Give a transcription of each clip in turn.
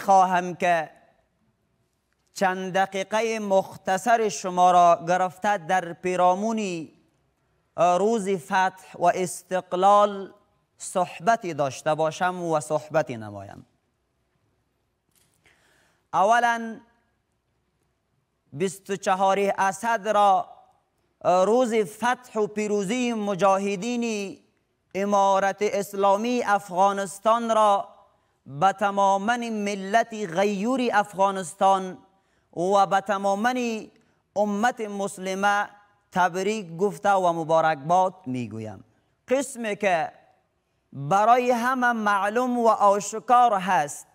خواهم که چند دقیقه مختصر شما را گرفته در پیرامونی روز فتح و استقلال صحبتی داشته باشم و صحبتی نمایم اولا 24 اسد را روز فتح و پیروزی مجاهدین امارت اسلامی افغانستان را به تمامن ملت غیور افغانستان و به تمامن امت مسلمه تبریک گفته و مبارکباد میگویم قسمی که برای همه معلوم و آشکار هست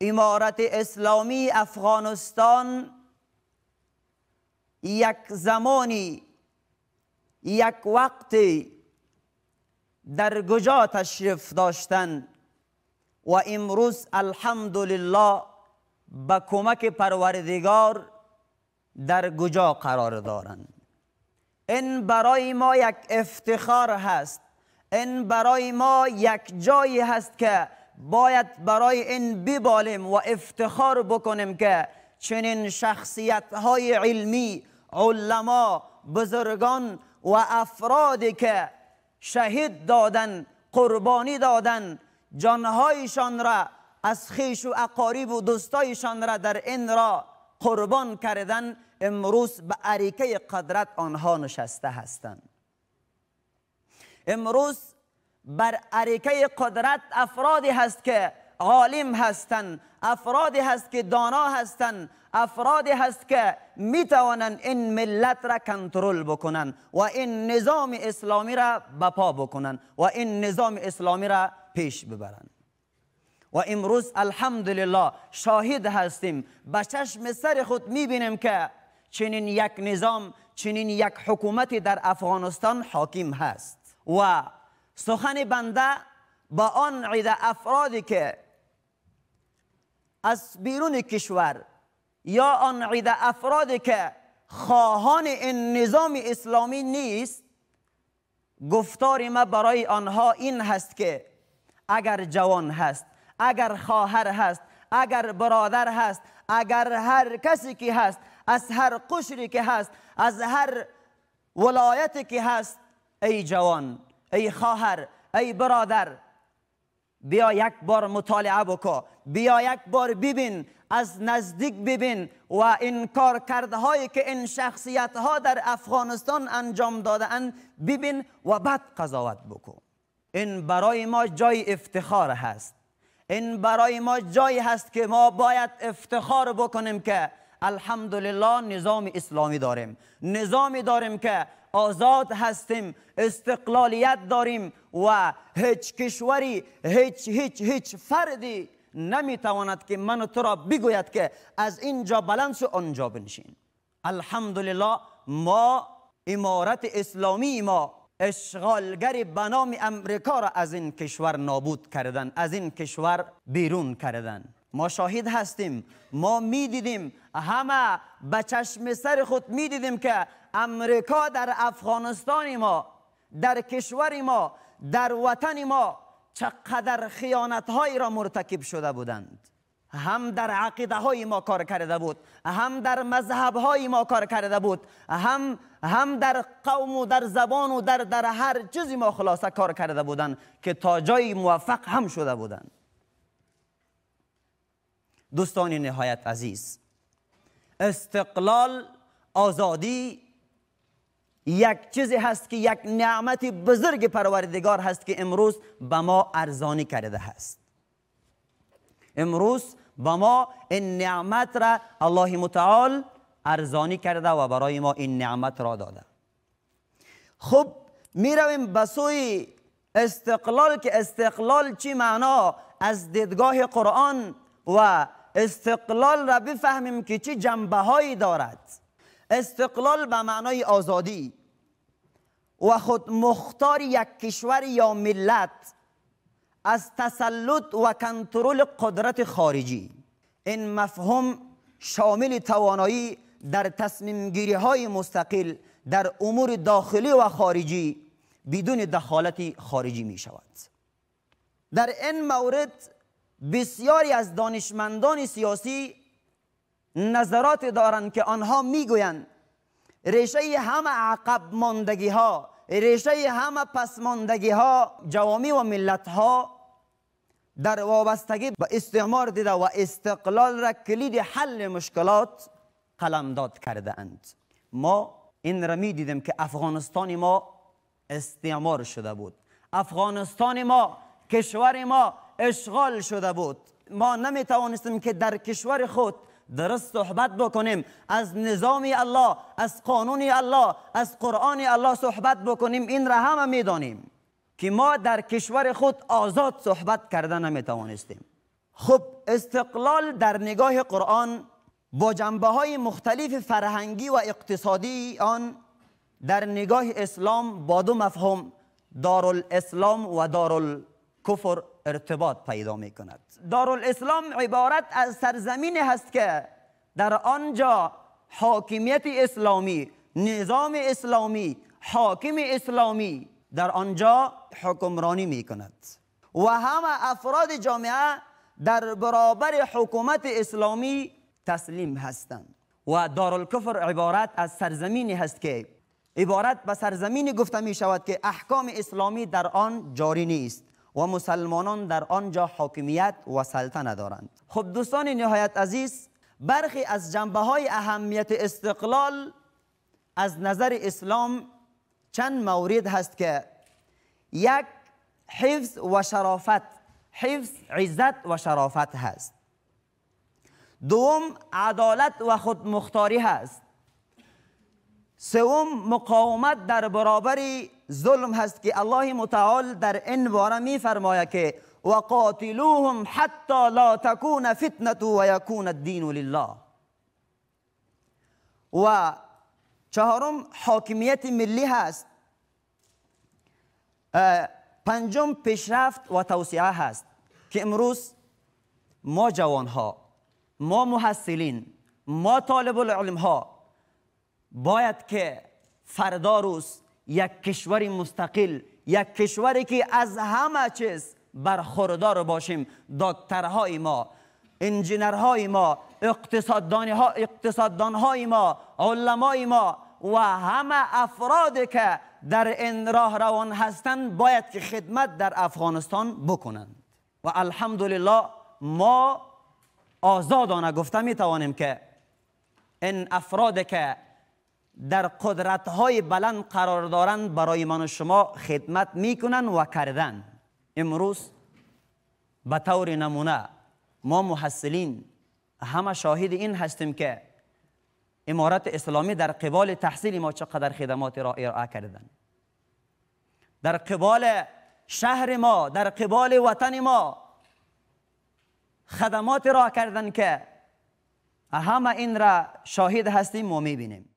امارت اسلامی افغانستان یک زمانی یک وقتی در گجا تشریف داشتند و امروز الحمدلله با کمک پروردگار در گجا قرار دارند این برای ما یک افتخار هست این برای ما یک جایی هست که باید برای این ببالیم و افتخار بکنیم که چنین شخصیت های علمی علما بزرگان و افرادی که شهید دادن قربانی دادن جانهایشان را از خیش و اقاریب و دوستایشان را در این را قربان کردن امروز به عریکه قدرت آنها نشسته هستند امروز بر عریکه قدرت افرادی هست که عالم هستند افرادی هست که دانا هستند افرادی هست که می توانند این ملت را کنترل بکنند و این نظام اسلامی را بپا بکنند و این نظام اسلامی را پیش ببرند و امروز الحمدلله شاهد هستیم به چشم سر خود میبینیم که چنین یک نظام چنین یک حکومتی در افغانستان حاکم هست و سخن بنده با آن عده افرادی که از بیرون کشور یا آن عده افرادی که خواهان این نظام اسلامی نیست گفتار ما برای آنها این هست که اگر جوان هست اگر خواهر هست اگر برادر هست اگر هر کسی که هست از هر قشری که هست از هر ولایتی که هست ای جوان ای خواهر ای برادر بیا یک بار مطالعه بکن بیا یک بار ببین از نزدیک ببین و این کار که این شخصیت ها در افغانستان انجام داده ببین و بعد قضاوت بکن این برای ما جای افتخار هست این برای ما جایی هست که ما باید افتخار بکنیم که الحمدلله نظام اسلامی داریم نظامی داریم که آزاد هستیم استقلالیت داریم و هیچ کشوری هیچ هیچ هیچ فردی نمیتواند که من تو را بگوید که از اینجا بلند شو آنجا بنشین الحمدلله ما امارت اسلامی ما به بنام امریکا را از این کشور نابود کردن از این کشور بیرون کردن ما شاهد هستیم ما میدیدیم همه به چشم سر خود میدیدیم که امریکا در افغانستان ما در کشور ما در وطن ما چقدر خیانت را مرتکب شده بودند هم در عقیده های ما کار کرده بود هم در مذهب های ما کار کرده بود هم هم در قوم و در زبان و در در هر چیزی ما خلاصه کار کرده بودند که تا جای موفق هم شده بودند دوستان نهایت عزیز استقلال آزادی یک چیزی هست که یک نعمت بزرگ پروردگار هست که امروز به ما ارزانی کرده هست امروز به ما این نعمت را الله متعال ارزانی کرده و برای ما این نعمت را داده خب می رویم به سوی استقلال که استقلال چی معنا از دیدگاه قرآن و استقلال را بفهمیم که چه جنبه هایی دارد استقلال به معنای آزادی و خود مختار یک کشور یا ملت از تسلط و کنترل قدرت خارجی این مفهوم شامل توانایی در تصمیم گیری های مستقل در امور داخلی و خارجی بدون دخالت خارجی می شود در این مورد بسیاری از دانشمندان سیاسی نظرات دارند که آنها میگویند ریشه همه عقب ماندگی ها ریشه همه پس ماندگی ها جوامی و ملت ها در وابستگی به استعمار دیده و استقلال را کلید حل مشکلات قلمداد کرده اند ما این را می دیدیم که افغانستان ما استعمار شده بود افغانستان ما کشور ما اشغال شده بود ما نمی توانستیم که در کشور خود درست صحبت بکنیم از نظام الله از قانون الله از قرآن الله صحبت بکنیم این را همه میدانیم که ما در کشور خود آزاد صحبت کرده نمیتوانستیم خب استقلال در نگاه قرآن با جنبه های مختلف فرهنگی و اقتصادی آن در نگاه اسلام با دو مفهوم دارالاسلام و دارالکفر ارتباط پیدا می کند دارالاسلام عبارت از سرزمین هست که در آنجا حاکمیت اسلامی نظام اسلامی حاکم اسلامی در آنجا حکمرانی می کند و همه افراد جامعه در برابر حکومت اسلامی تسلیم هستند و دارالکفر عبارت از سرزمینی هست که عبارت به سرزمینی گفته می شود که احکام اسلامی در آن جاری نیست و مسلمانان در آنجا حاکمیت و سلطنه دارند خب دوستان نهایت عزیز برخی از جنبه های اهمیت استقلال از نظر اسلام چند مورد هست که یک حفظ و شرافت حفظ عزت و شرافت هست دوم عدالت و خودمختاری هست سوم مقاومت در برابر ظلم هست که الله متعال در این باره می فرماید که و قاتلوهم حتی لا تکون فتنه و یکون الدین لله و چهارم حاکمیت ملی هست پنجم پیشرفت و توسعه هست که امروز ما ها، ما محصلین ما طالب علم ها باید که فردا روز یک کشور مستقل یک کشوری که از همه چیز برخوردار باشیم دکترهای ما انجینرهای ما اقتصاددان ما علمای ما و همه افراد که در این راه روان هستند باید که خدمت در افغانستان بکنند و الحمدلله ما آزادانه گفته می توانیم که این افرادی که در قدرت های بلند قرار دارند برای من و شما خدمت کنند و کردن امروز به طور نمونه ما محصلین همه شاهد این هستیم که امارت اسلامی در قبال تحصیل ما چقدر خدمات را ارائه کردن در قبال شهر ما در قبال وطن ما خدمات را کردن که همه این را شاهد هستیم و میبینیم